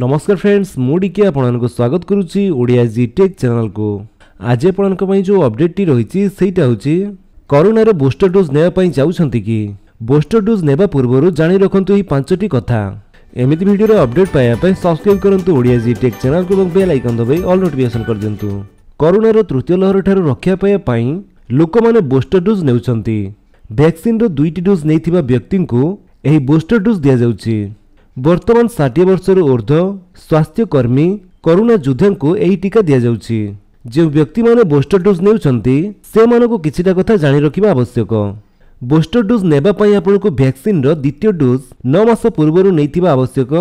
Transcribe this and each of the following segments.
নমস্কার ଫ୍ରେଣ୍ଡସ୍ ମୁଁ ଡିକେ ଆପଣମାନଙ୍କୁ ସ୍ୱାଗତ କରୁଛି ଓଡ଼ିଆ ଜି ଟେକ୍ ଚ୍ୟାନେଲକୁ ଆଜି ଆପଣଙ୍କ ପାଇଁ ଯେଉଁ ଅପଡେଟ୍ଟି ରହିଛି ସେଇଟା ହେଉଛି କରୋନାର ବୁଷ୍ଟର ଡୋଜ୍ ନେବା ପାଇଁ ଚାହୁଁଛନ୍ତି କି ବୁଷ୍ଟର ଡୋଜ୍ ନେବା ପୂର୍ବରୁ ଜାଣି ରଖନ୍ତୁ ଏହି ପାଞ୍ଚଟି କଥା ଏମିତି ଭିଡ଼ିଓର ଅପଡେଟ୍ ପାଇବା ପାଇଁ ସବସ୍କ୍ରାଇବ୍ କରନ୍ତୁ ଓଡ଼ିଆ ଜି ଟେକ୍ ଚ୍ୟାନେଲକୁ ଏବଂ ବେଲ୍ ଆଇକନ୍ ଦବାଇ ଅଲ୍ ନୋଟିଫିକେସନ୍ କରିଦିଅନ୍ତୁ କରୋନାର ତୃତୀୟ ଲହରଠାରୁ ରକ୍ଷା ପାଇବା ପାଇଁ ଲୋକମାନେ ବୁଷ୍ଟର ଡୋଜ୍ ନେଉଛନ୍ତି ଭ୍ୟାକ୍ସିନ୍ର ଦୁଇଟି ଡୋଜ୍ ନେଇଥିବା ବ୍ୟକ୍ତିଙ୍କୁ ଏହି ବୁଷ୍ଟର ଡୋଜ୍ ଦିଆଯାଉଛି ବର୍ତ୍ତମାନ ଷାଠିଏ ବର୍ଷରୁ ଉର୍ଦ୍ଧ୍ୱ ସ୍ୱାସ୍ଥ୍ୟକର୍ମୀ କରୋନା ଯୋଦ୍ଧାଙ୍କୁ ଏହି ଟିକା ଦିଆଯାଉଛି ଯେଉଁ ବ୍ୟକ୍ତିମାନେ ବୁଷ୍ଟର ଡୋଜ୍ ନେଉଛନ୍ତି ସେମାନଙ୍କୁ କିଛିଟା କଥା ଜାଣି ରଖିବା ଆବଶ୍ୟକ ବୁଷ୍ଟର ଡୋଜ୍ ନେବା ପାଇଁ ଆପଣଙ୍କୁ ଭ୍ୟାକ୍ସିନ୍ର ଦ୍ୱିତୀୟ ଡୋଜ୍ ନଅ ମାସ ପୂର୍ବରୁ ନେଇଥିବା ଆବଶ୍ୟକ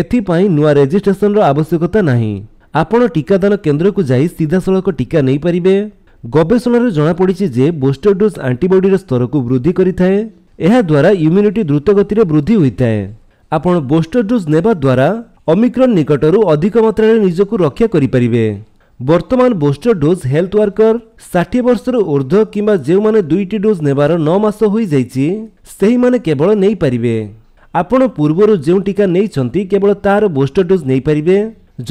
ଏଥିପାଇଁ ନୂଆ ରେଜିଷ୍ଟ୍ରେସନର ଆବଶ୍ୟକତା ନାହିଁ ଆପଣ ଟିକାଦାନ କେନ୍ଦ୍ରକୁ ଯାଇ ସିଧାସଳଖ ଟିକା ନେଇପାରିବେ ଗବେଷଣାରୁ ଜଣାପଡ଼ିଛି ଯେ ବୁଷ୍ଟର ଡୋଜ୍ ଆଣ୍ଟିବଡିର ସ୍ତରକୁ ବୃଦ୍ଧି କରିଥାଏ ଏହାଦ୍ୱାରା ଇମ୍ୟୁନିଟି ଦ୍ରୁତ ଗତିରେ ବୃଦ୍ଧି ହୋଇଥାଏ ଆପଣ ବୁଷ୍ଟର ଡୋଜ୍ ନେବା ଦ୍ୱାରା ଅମିକ୍ରନ୍ ନିକଟରୁ ଅଧିକ ମାତ୍ରାରେ ନିଜକୁ ରକ୍ଷା କରିପାରିବେ ବର୍ତ୍ତମାନ ବୁଷ୍ଟର ଡୋଜ୍ ହେଲ୍ଥ ୱାର୍କର ଷାଠିଏ ବର୍ଷରୁ ଉର୍ଦ୍ଧ୍ୱ କିମ୍ବା ଯେଉଁମାନେ ଦୁଇଟି ଡୋଜ୍ ନେବାର ନଅ ମାସ ହୋଇଯାଇଛି ସେହିମାନେ କେବଳ ନେଇପାରିବେ ଆପଣ ପୂର୍ବରୁ ଯେଉଁ ଟିକା ନେଇଛନ୍ତି କେବଳ ତାହାର ବୁଷ୍ଟର ଡୋଜ୍ ନେଇପାରିବେ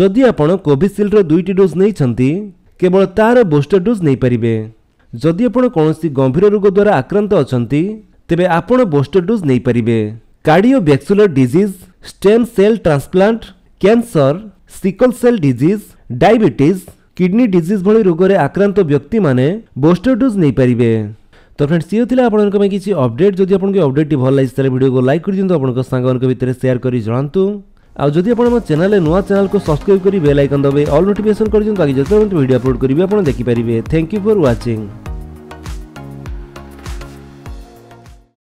ଯଦି ଆପଣ କୋଭିସିଲ୍ଡର ଦୁଇଟି ଡୋଜ୍ ନେଇଛନ୍ତି କେବଳ ତାହାର ବୁଷ୍ଟର ଡୋଜ୍ ନେଇପାରିବେ ଯଦି ଆପଣ କୌଣସି ଗମ୍ଭୀର ରୋଗ ଦ୍ୱାରା ଆକ୍ରାନ୍ତ ଅଛନ୍ତି ତେବେ ଆପଣ ବୁଷ୍ଟର ଡୋଜ୍ ନେଇପାରିବେ cardiovascular disease stem cell transplant cancer sickle cell disease diabetes kidney disease ভি রোগের আক্রান্ত ব্যক্তি মানে বুস্টর ডোজ নেইপারে তো ফ্রেন্ডস ইয়ে লা আপনার কিছু অপডেট যদি আপনার অপডেটটি ভাল লাগে তাহলে ভিডিও লাইক করে দিও আপনার সাংবাদিক ভিতরে সেয়ার করে জনাতু আউ যদি আপনার আমার চ্যানেলে নয় চ্যানেল সবসক্রাইব করে বেল আইকন দেবে অল নোটিফিকেশন করে দিও আগে যেত ভিডিও আপলোড করবে আপনার দেখিপারে থ্যাংক ইউ ফর ওয়াচিং